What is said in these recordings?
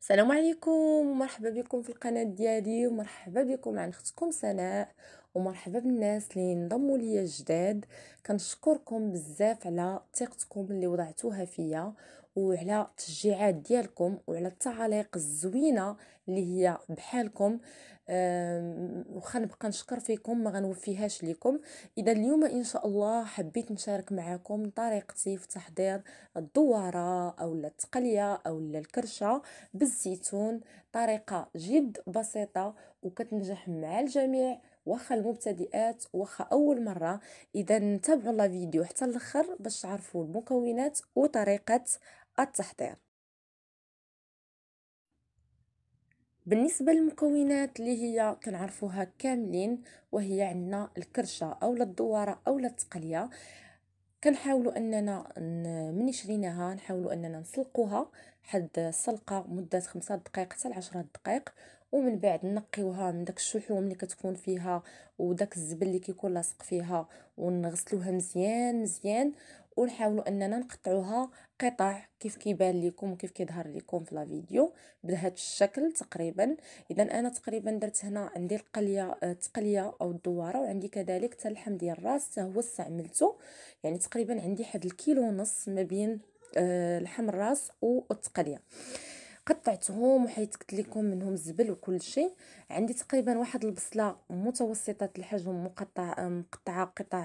السلام عليكم ومرحبا بكم في القناة ديالي ومرحبا بكم عن اختكم سناء ومرحبا بالناس اللي انضموا ليا جداد كنشكركم بزاف على ثقتكم اللي وضعتوها فيا وعلى التشجيعات ديالكم وعلى التعاليق الزوينه اللي هي بحالكم وخا نبقى نشكر فيكم ما غنوفيهاش لكم اذا اليوم ان شاء الله حبيت نشارك معكم طريقتي في تحضير الدواره او التقليه او الكرشه بالزيتون طريقه جد بسيطه وكتنجح مع الجميع واخا المبتدئات واخا اول مره اذا تابعوا لا فيديو حتى الاخر باش تعرفوا المكونات وطريقه التحضير بالنسبة للمكونات اللي هي كنعرفوها كاملين وهي عندنا الكرشة او الدوارة او التقلية كنحاولوا اننا من شريناها نحاولوا اننا نسلقوها حد السلقه مده خمسة دقائق حتى عشرة دقائق ومن بعد نقيوها من داك الشحوم اللي كتكون فيها وداك الزبل اللي كيكون لاصق فيها ونغسلوها مزيان مزيان ونحاولوا اننا نقطعوها قطع كيف كيبان لكم وكيف كيظهر لكم في لا فيديو بهذا الشكل تقريبا اذا انا تقريبا درت هنا عندي القليه التقليه آه، او الدواره وعندي كذلك حتى اللحم ديال الراس حتى هو استعملته يعني تقريبا عندي حد الكيلو ونص ما بين آه لحم الراس والتقليه قطعتهم قلت لكم منهم الزبل وكل شيء عندي تقريبا واحد البصله متوسطه الحجم مقطع مقطعه قطع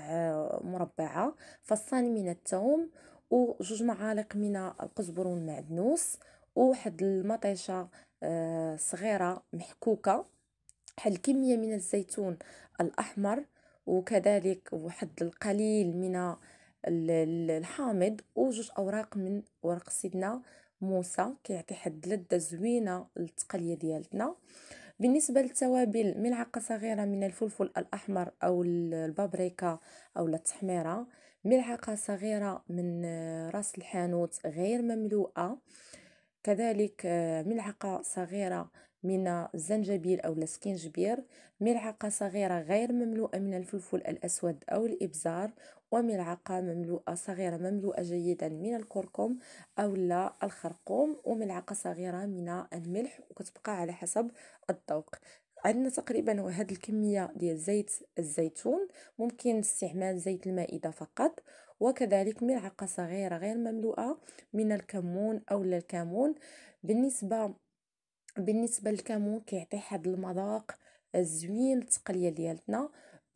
مربعه فصان من الثوم وجوج معالق من القزبر والمعدنوس وواحد المطيشه آه، صغيره محكوكه حل كميه من الزيتون الاحمر وكذلك واحد القليل من الحامض وجوج اوراق من ورق سيدنا موسى كيعطي حد لذه زوينه للتقليه ديالتنا بالنسبه للتوابل ملعقه صغيره من الفلفل الاحمر او البابريكا او التحميره ملعقه صغيره من راس الحانوت غير مملوءه كذلك آه، ملعقه صغيره من الزنجبيل أو السكنجبير ملعقة صغيرة غير مملوءة من الفلفل الأسود أو الإبزار وملعقة مملوءة صغيرة مملوءة جيدا من الكركم أو لا الخرقوم وملعقة صغيرة من الملح وكتبقى على حسب الذوق عندنا تقريبا هاد الكميه ديال زيت الزيتون ممكن استعمال زيت المائده فقط وكذلك ملعقه صغيره غير مملوءه من الكمون او الكمون بالنسبه بالنسبه للكمون كيعطي واحد المذاق زوين التقليه ديالتنا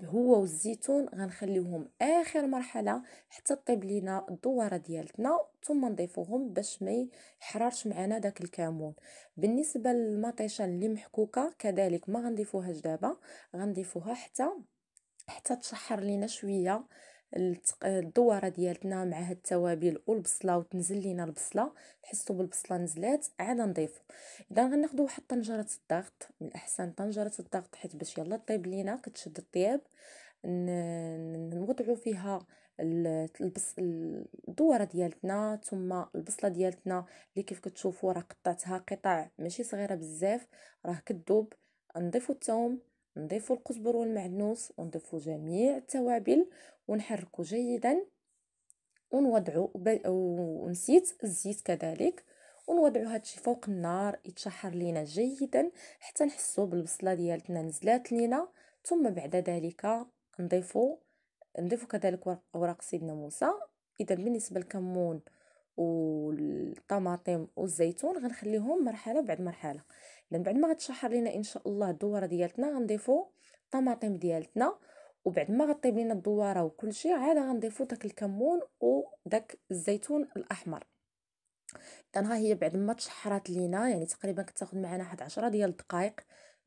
هو والزيتون غنخليوهم اخر مرحله حتى طيب لينا الدواره ديالتنا ثم نضيفوهم باش ما يحررش معنا داك الكمون بالنسبه للمطيشه اللي محكوكه كذلك ما غنضيفوهاش دابا غنضيفوها حتى حتى تشحر لينا شويه الدوره ديالتنا مع هاد التوابل والبصله وتنزل لينا البصله تحسوا بالبصله نزلات عاد نضيفو اذا غناخدو واحد طنجره الضغط من الاحسن طنجره الضغط حيت باش يلا طيب لينا كتشد الطياب نوضعو فيها البص الدوره ديالتنا ثم البصله ديالتنا اللي كيف كتشوفوا راه قطعتها قطع ماشي صغيره بزاف راه كدوب نضيفو الثوم نضيف القزبر والمعدنوس ونضيف جميع التوابل ونحركوا جيدا ونوضعوا ونسيت الزيت كذلك ونوضعوا هادشي فوق النار يتشحر لينا جيدا حتى نحسو بالبصله ديالتنا نزلات لينا ثم بعد ذلك نضيفو نضيفو كذلك ورق سيدنا موسى اذا بالنسبه للكمون الطماطم والزيتون غنخليهم مرحله بعد مرحله من بعد ما غتشحر لينا ان شاء الله الدواره ديالتنا غنضيفو الطماطم ديالتنا وبعد ما غطيب لينا الدواره شيء عاد غنضيفو داك الكمون وداك الزيتون الاحمر اذا ها هي بعد ما تشحرات لينا يعني تقريبا كتاخد معنا واحد 10 ديال الدقائق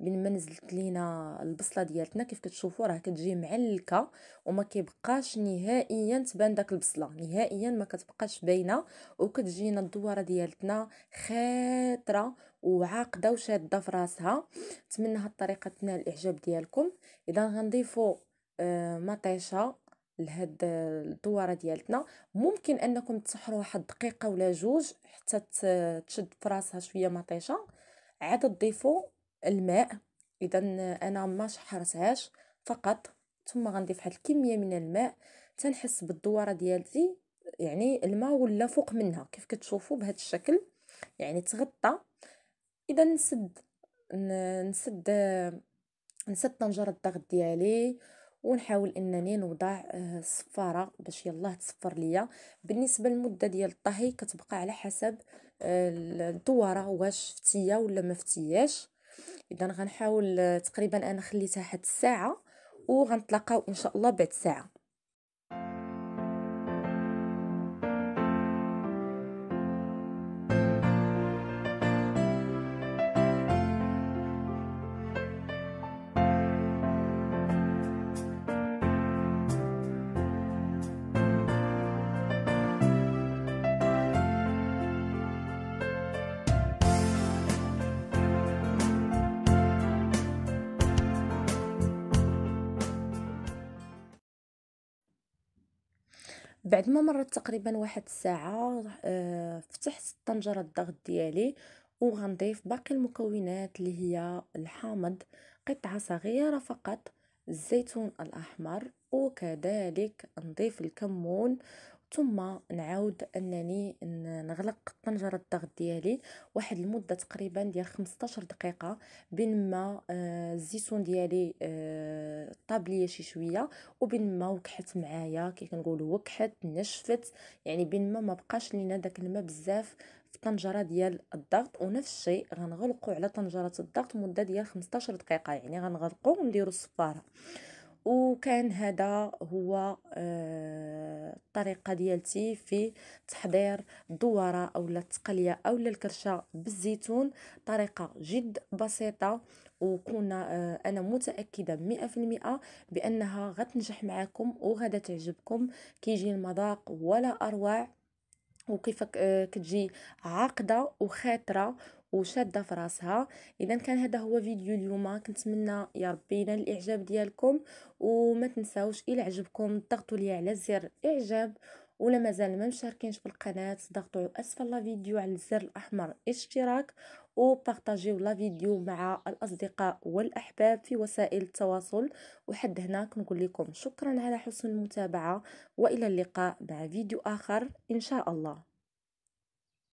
بين ما نزلت لينا البصله ديالتنا كيف كتشوفوا راه كتجي معلكه وما كيبقاش نهائيا تبان داك البصله نهائيا ما كتبقاش باينه وكتجينا الدواره ديالتنا خاطره وعاقده وشاده في راسها نتمنى هاد الطريقه تنال الاعجاب ديالكم اذا غنضيفوا آه، مطيشه لهاد آه، الدواره ديالتنا ممكن انكم تسحروا واحد دقيقه ولا جوج حتى تشد فراسها شويه مطيشه عاد تضيفوا الماء اذا انا ما شحرتهاش فقط ثم غنضيف واحد الكميه من الماء تنحس بالدواره ديالتي يعني الماء ولا فوق منها كيف كتشوفوا بهذا الشكل يعني تغطى اذا نسد نسد نسد طنجره الضغط ديالي ونحاول انني نوضع الصفاره آه، باش يلاه تصفر ليا بالنسبه للمده ديال الطهي كتبقى على حسب آه، الدواره واش فتيه ولا ما فتياش اذا غنحاول تقريبا انا خليتها حد الساعه وغنتلاقاو ان شاء الله بعد ساعه بعد ما مرت تقريبا واحد الساعه آه، فتحت الطنجره الضغط ديالي وغنضيف باقي المكونات اللي هي الحامض قطعه صغيره فقط الزيتون الاحمر وكذلك نضيف الكمون ثم نعاود انني نغلق طنجره الضغط ديالي واحد المده تقريبا ديال 15 دقيقه بين ما آه، الزيتون ديالي آه، طاب ليا شي شويه وبين ما وكحت معايا كي كنقولوا وكحت نشفت يعني بين ما ما بقاش لينا داك الماء بزاف في الطنجره ديال الضغط ونفس الشيء غنغلقوا على طنجره الضغط مده ديال 15 دقيقه يعني غنغلقوا ونديروا الصفاره وكان هذا هو آه، الطريقه ديالتي في تحضير الدوارة أو التقليه أو الكرشه بالزيتون طريقه جد بسيطه وكون آه، انا متاكده مئة المئة بانها غتنجح معكم وغادا تعجبكم كيجي المذاق ولا اروع وكيف آه، كتجي عاقده وخاطرة وشاده في راسها اذا كان هذا هو فيديو اليوم كنتمنى يا ربي ينال الاعجاب ديالكم وما تنساوش الا عجبكم ضغطوا لي على زر اعجاب ولا مازال ما مشاركينش في القناه ضغطوا اسفل لا فيديو على الزر الاحمر اشتراك وبارطاجيو لا فيديو مع الاصدقاء والاحباب في وسائل التواصل وحد هنا كنقول لكم شكرا على حسن المتابعه والى اللقاء مع فيديو اخر ان شاء الله